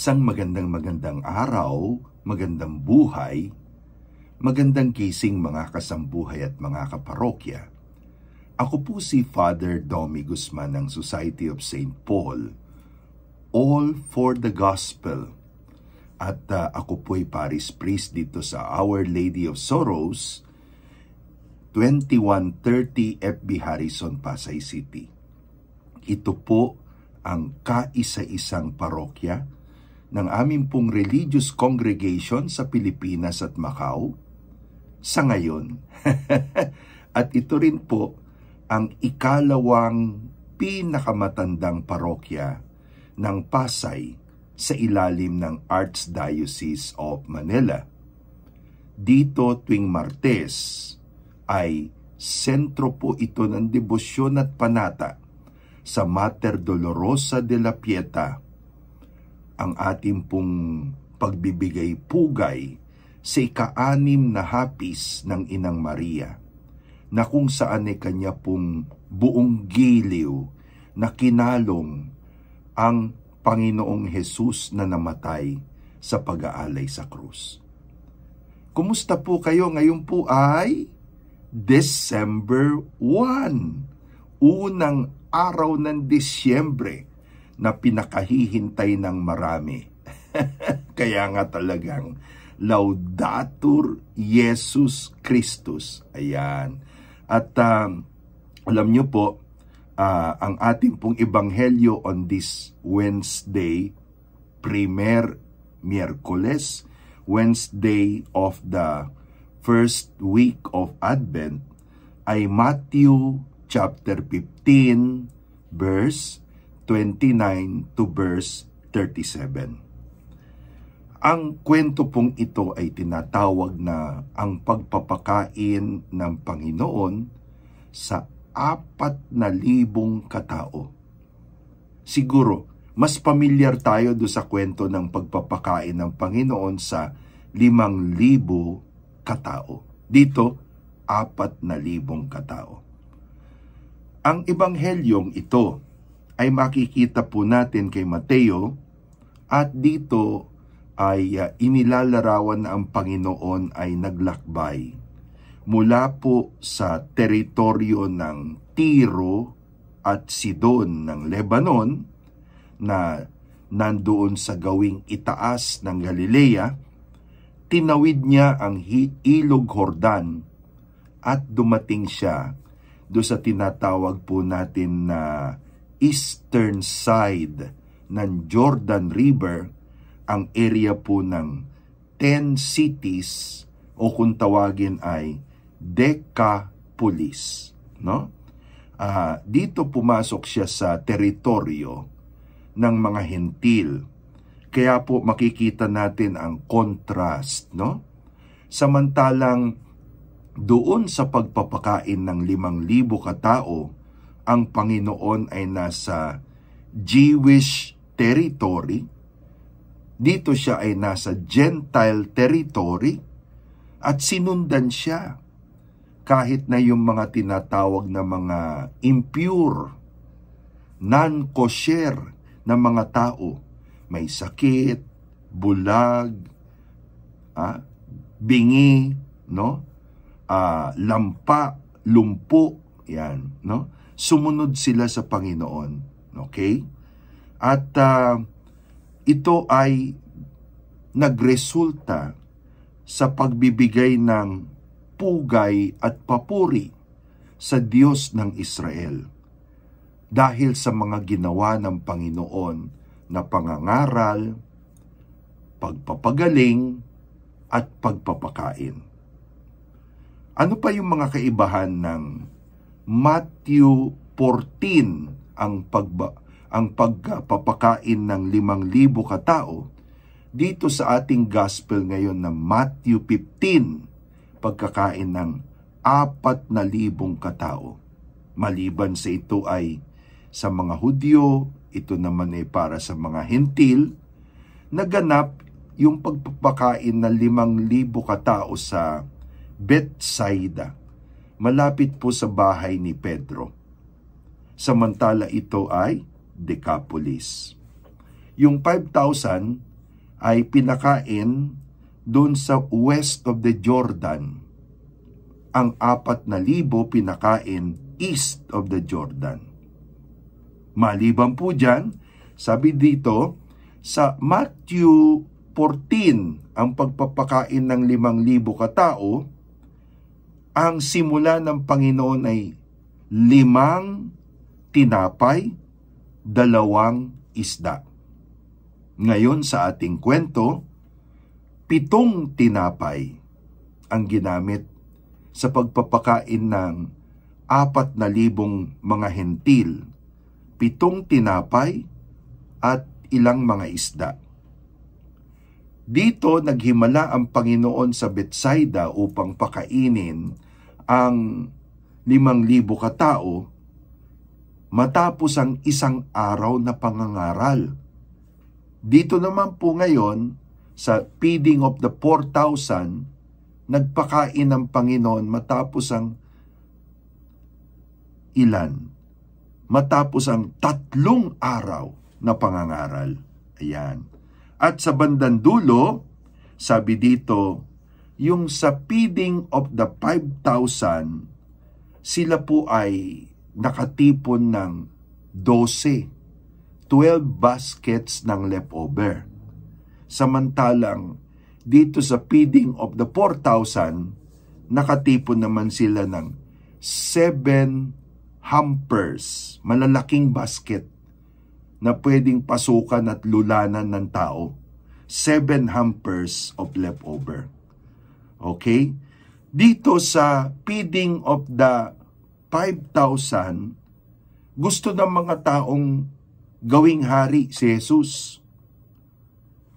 Sang magandang magandang araw, magandang buhay, magandang kising mga kasambuhay at mga kaparokya. Ako po si Father Domi Guzman ng Society of St. Paul, All for the Gospel. At uh, ako po ay Paris Priest dito sa Our Lady of Sorrows, 2130 FB Harrison, Pasay City. Ito po ang kaisa-isang parokya ng aming pong religious congregation sa Pilipinas at Macau sa ngayon. at ito rin po ang ikalawang pinakamatandang parokya ng Pasay sa ilalim ng Archdiocese of Manila. Dito tuwing Martes ay sentro po ito ng debosyon at panata sa Mater Dolorosa de la Pieta ang ating pong pagbibigay pugay sa ikaanim na hapis ng Inang Maria na kung saan ay kanya pong buong giliw na kinalong ang Panginoong Hesus na namatay sa pag-aalay sa krus. Kumusta po kayo? Ngayon po ay December 1, unang araw ng Disyembre na pinakahihintay ng marami. Kaya nga talagang Laudatur Jesus Christus. Ayan. At um, alam nyo po, uh, ang ating pong ebanghelyo on this Wednesday, primer Miyerkules, Wednesday of the first week of Advent ay Matthew chapter 15 verse 29 to verse 37. Ang kwento pong ito ay tinatawag na ang pagpapakain ng Panginoon sa apat na libong katao. Siguro, mas pamilyar tayo do sa kwento ng pagpapakain ng Panginoon sa limang libo katao. Dito, apat na libong katao. Ang ebanghelyong ito ay makikita po natin kay Mateo at dito ay uh, inilalarawan na ang Panginoon ay naglakbay mula po sa teritoryo ng Tiro at Sidon ng Lebanon na nandoon sa gawing itaas ng Galilea, tinawid niya ang ilog Hordan at dumating siya do sa tinatawag po natin na eastern side ng Jordan River ang area po ng 10 cities o kung tawagin ay Decapolis, no? Uh, dito pumasok siya sa teritoryo ng mga hentil. Kaya po makikita natin ang contrast, no? Samantalang doon sa pagpapakain ng limang libo katao ang Panginoon ay nasa Jewish territory. Dito siya ay nasa Gentile territory at sinundan siya kahit na yung mga tinatawag na mga impure, non-kosher na mga tao, may sakit, bulag, ah, bingi, no? Ah, lampa, lumpo, yan, no? sumunod sila sa Panginoon. Okay? At uh, ito ay nagresulta sa pagbibigay ng pugay at papuri sa Diyos ng Israel dahil sa mga ginawa ng Panginoon na pangangaral, pagpapagaling, at pagpapakain. Ano pa yung mga kaibahan ng Matthew 14 ang pagba ang pagpapakain ng 5,000 katao dito sa ating gospel ngayon na Matthew 15 pagkakain ng 4,000 katao. Maliban sa ito ay sa mga Hudyo, ito naman ay para sa mga Hentil, naganap yung pagpapakain ng 5,000 katao sa Bethsaida malapit po sa bahay ni Pedro. Samantala ito ay Decapolis. Yung 5,000 ay pinakain doon sa west of the Jordan. Ang 4,000 pinakain east of the Jordan. Maliban po dyan, sabi dito, sa Matthew 14, ang pagpapakain ng 5,000 katao, ang simula ng Panginoon ay limang tinapay, dalawang isda. Ngayon sa ating kwento, pitong tinapay ang ginamit sa pagpapakain ng apat na libong mga hentil, pitong tinapay at ilang mga isda. Dito naghimala ang Panginoon sa Betsaida upang pakainin ang limang libo katao matapos ang isang araw na pangangaral. Dito naman po ngayon, sa feeding of the 4,000, nagpakain ang Panginoon matapos ang ilan? Matapos ang tatlong araw na pangangaral. Ayan. At sa bandang dulo, sabi dito, yung sa feeding of the 5,000, sila po ay nakatipon ng 12, 12 baskets ng leftover. Samantalang dito sa feeding of the 4,000, nakatipon naman sila ng 7 hampers, malalaking basket na pwedeng pasukan at lulanan ng tao. Seven hampers of leftover. Okay? Dito sa feeding of the 5,000, gusto ng mga taong gawing hari si Jesus.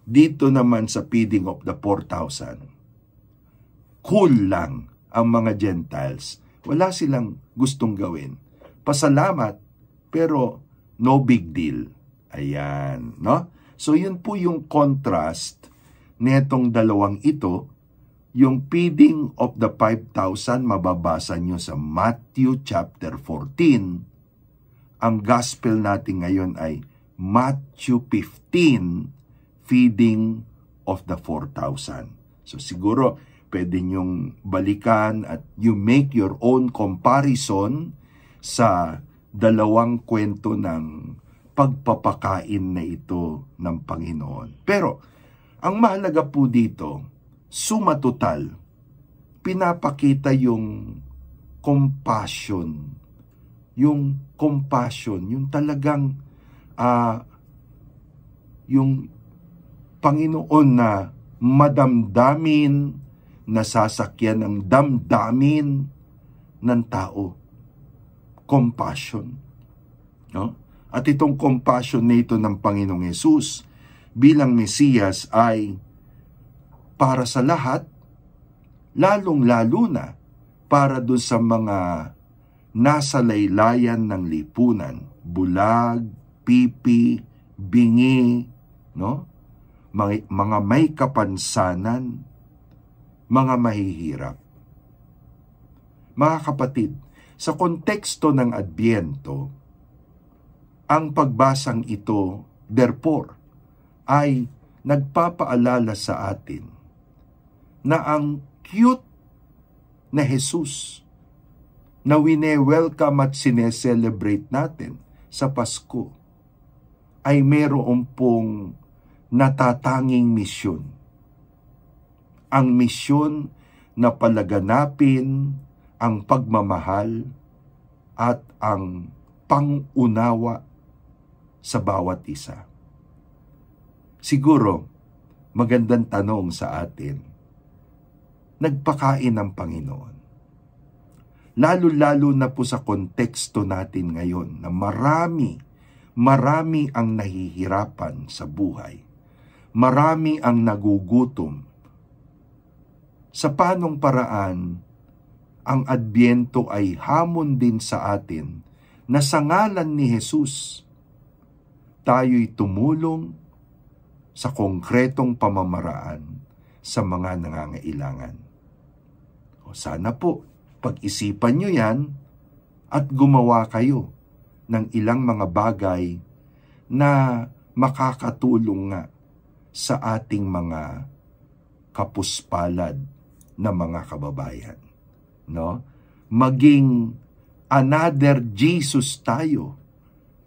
Dito naman sa feeding of the 4,000, cool lang ang mga Gentiles. Wala silang gustong gawin. Pasalamat, pero No big deal. Ayan, no? So, yun po yung contrast netong dalawang ito. Yung feeding of the 5,000 mababasa nyo sa Matthew chapter 14. Ang gospel natin ngayon ay Matthew 15, feeding of the 4,000. So siguro, pwede nyong balikan at you make your own comparison sa dalawang kwento ng pagpapakain na ito ng Panginoon. Pero, ang mahalaga po dito, sumatotal, pinapakita yung compassion. Yung compassion, yung talagang uh, yung Panginoon na madamdamin, nasasakyan ng damdamin ng tao compassion. No? At itong compassion nito ng Panginoong Yesus bilang Mesiyas ay para sa lahat, lalong-lalo na para doon sa mga nasa laylayan ng lipunan, bulag, pipi, bingi, no? Mga, mga may kapansanan, mga mahihirap. Mga kapatid, sa konteksto ng Adbiento, ang pagbasang ito, therefore, ay nagpapaalala sa atin na ang cute na Jesus na wine-welcome at sineselebrate natin sa Pasko ay meron pong natatanging misyon. Ang misyon na palaganapin ang pagmamahal at ang pangunawa sa bawat isa. Siguro, magandang tanong sa atin, nagpakain ng Panginoon. Lalo-lalo na po sa konteksto natin ngayon na marami, marami ang nahihirapan sa buhay. Marami ang nagugutom. Sa panong paraan ang Adbiento ay hamon din sa atin na sa ngalan ni Jesus, tayo'y tumulong sa konkretong pamamaraan sa mga nangangailangan. O sana po, pag-isipan nyo yan at gumawa kayo ng ilang mga bagay na makakatulong nga sa ating mga kapuspalad na mga kababayan no? Maging another Jesus tayo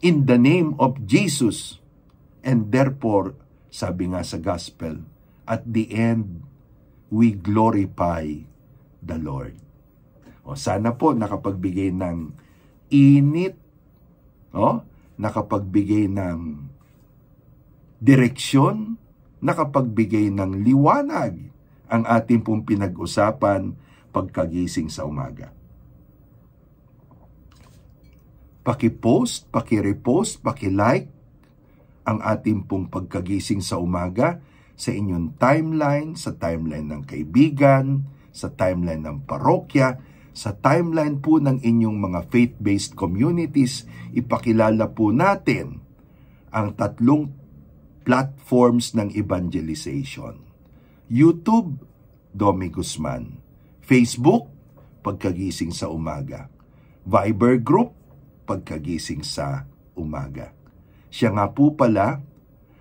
in the name of Jesus. And therefore, sabi nga sa gospel, at the end, we glorify the Lord. O sana po nakapagbigay ng init, no? nakapagbigay ng direksyon, nakapagbigay ng liwanag ang ating pong pinag-usapan pagkagising sa umaga. Paki-post, paki-repost, paki-like ang ating pong pagkagising sa umaga sa inyong timeline, sa timeline ng kaibigan, sa timeline ng parokya, sa timeline po ng inyong mga faith-based communities, ipakilala po natin ang tatlong platforms ng evangelization. YouTube, Domi Guzman. Facebook, pagkagising sa umaga. Viber group, pagkagising sa umaga. Siya nga po pala,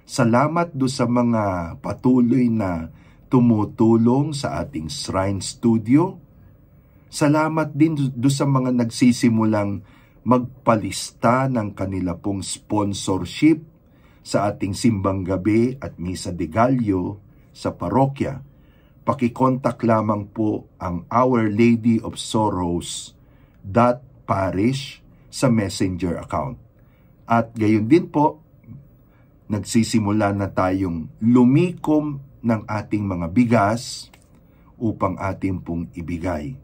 salamat do sa mga patuloy na tumutulong sa ating Shrine Studio. Salamat din do sa mga nagsisimulang magpalista ng kanila pong sponsorship sa ating simbang gabi at misa de gallo sa parokya pakikontak lamang po ang Our Lady of Sorrows dot parish sa messenger account. At gayon din po, nagsisimula na tayong lumikom ng ating mga bigas upang ating pong ibigay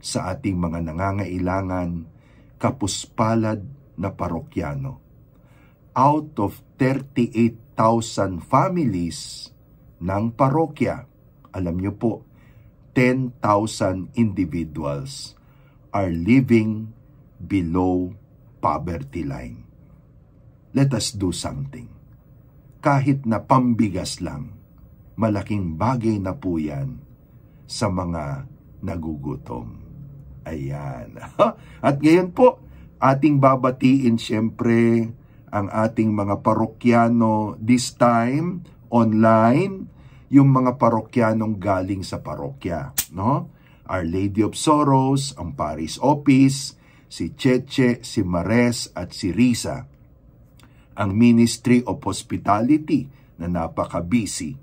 sa ating mga nangangailangan kapuspalad na parokyano. Out of 38,000 families ng parokya, alam niyo po, 10,000 individuals are living below poverty line. Let us do something. Kahit na pambigas lang, malaking bagay na po yan sa mga nagugutom. Ayan. At ngayon po, ating babatiin siyempre ang ating mga parokyano this time online yung mga parokyanong galing sa parokya, no? Our Lady of Sorrows, ang Paris Office, si Cheche, si Mares at si Risa. Ang Ministry of Hospitality na napaka-busy.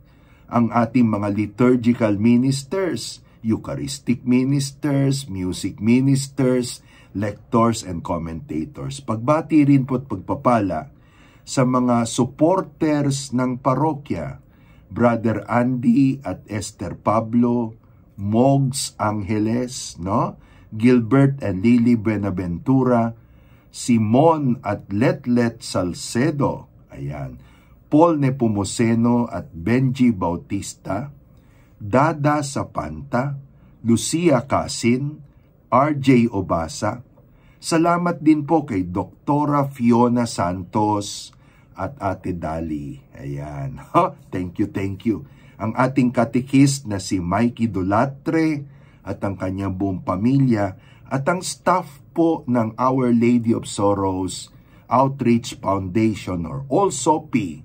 Ang ating mga liturgical ministers, Eucharistic ministers, music ministers, lectors and commentators. Pagbati rin po at pagpapala sa mga supporters ng parokya Brother Andy at Esther Pablo, Mogs Angeles, no? Gilbert and Lily Benaventura, Simon at Letlet Salcedo, ayan, Paul Nepomuceno at Benji Bautista, Dada Sapanta, Lucia Casin, RJ Obasa. Salamat din po kay Doktora Fiona Santos, at Ate Dali. Ayan. thank you, thank you. Ang ating katikist na si Mikey Dolatre at ang kanyang buong pamilya at ang staff po ng Our Lady of Sorrows Outreach Foundation or also P.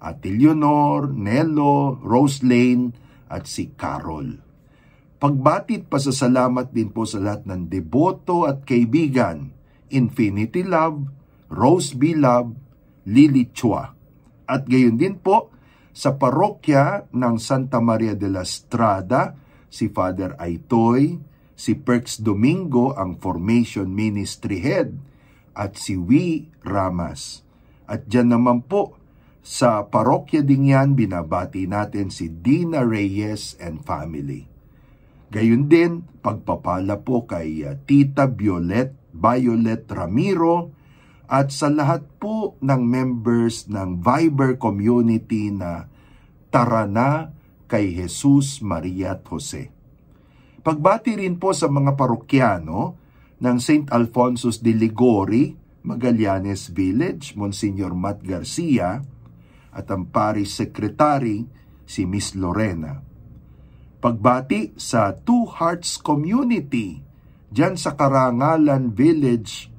at Eleanor, Nello, Rose Lane at si Carol. Pagbatit pasasalamat din po sa lahat ng deboto at kaibigan, Infinity Love, Rose B. Love, Lily Chua. At gayon din po sa parokya ng Santa Maria de la Strada, si Father Aitoy, si Perks Domingo ang Formation Ministry Head, at si Wi Ramas. At dyan naman po, sa parokya ding yan, binabati natin si Dina Reyes and family. Gayon din, pagpapala po kay uh, Tita Violet, Violet Ramiro, at sa lahat po ng members ng Viber community na Tara na kay Jesus, Maria at Jose. Pagbati rin po sa mga parokyano ng St. Alphonsus de Ligori, Magallanes Village, Monsignor Matt Garcia, at ang parish secretary si Miss Lorena. Pagbati sa Two Hearts Community, dyan sa Karangalan Village,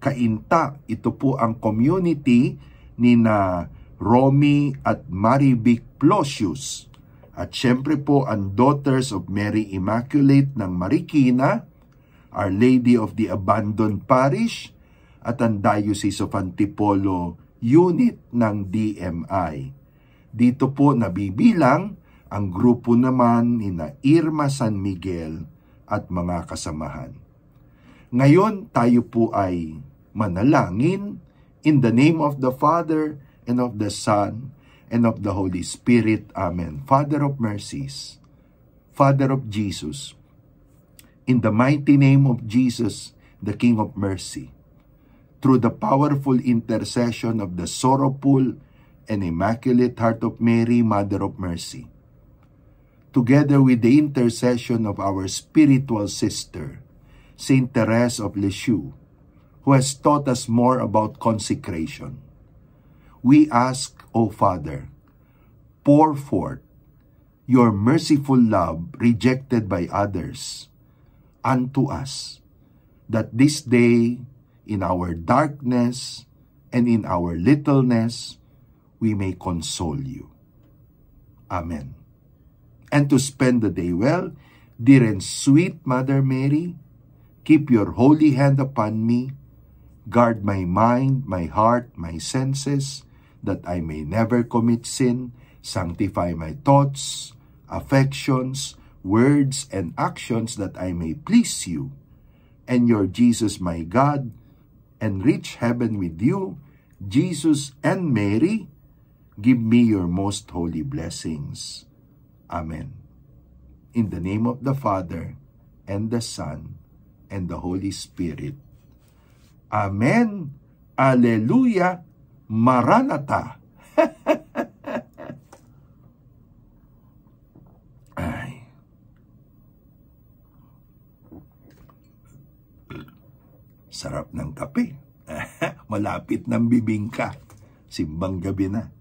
Kainta. Ito po ang community ni na Romy at Marivic Plosius. At syempre po ang Daughters of Mary Immaculate ng Marikina, Our Lady of the Abandoned Parish, at ang Diocese of Antipolo unit ng DMI. Dito po nabibilang ang grupo naman ni na Irma San Miguel at mga kasamahan. Ngayon tayo po ay manalangin in the name of the Father and of the Son and of the Holy Spirit. Amen. Father of mercies, Father of Jesus, in the mighty name of Jesus, the King of mercy, through the powerful intercession of the sorrowful and immaculate heart of Mary, Mother of mercy, together with the intercession of our spiritual sister, Saint Therese of Lisieux, who has taught us more about consecration. We ask, O Father, pour forth your merciful love rejected by others unto us, that this day, in our darkness and in our littleness, we may console you. Amen. And to spend the day well, dear and sweet Mother Mary, Keep your holy hand upon me. Guard my mind, my heart, my senses, that I may never commit sin. Sanctify my thoughts, affections, words, and actions that I may please you. And your Jesus, my God, and reach heaven with you, Jesus and Mary, give me your most holy blessings. Amen. In the name of the Father, and the Son, and the Holy Spirit. Amen. Alleluia. Maranata. Ay. Sarap ng kape. Malapit ng bibingka. Simbang gabi na.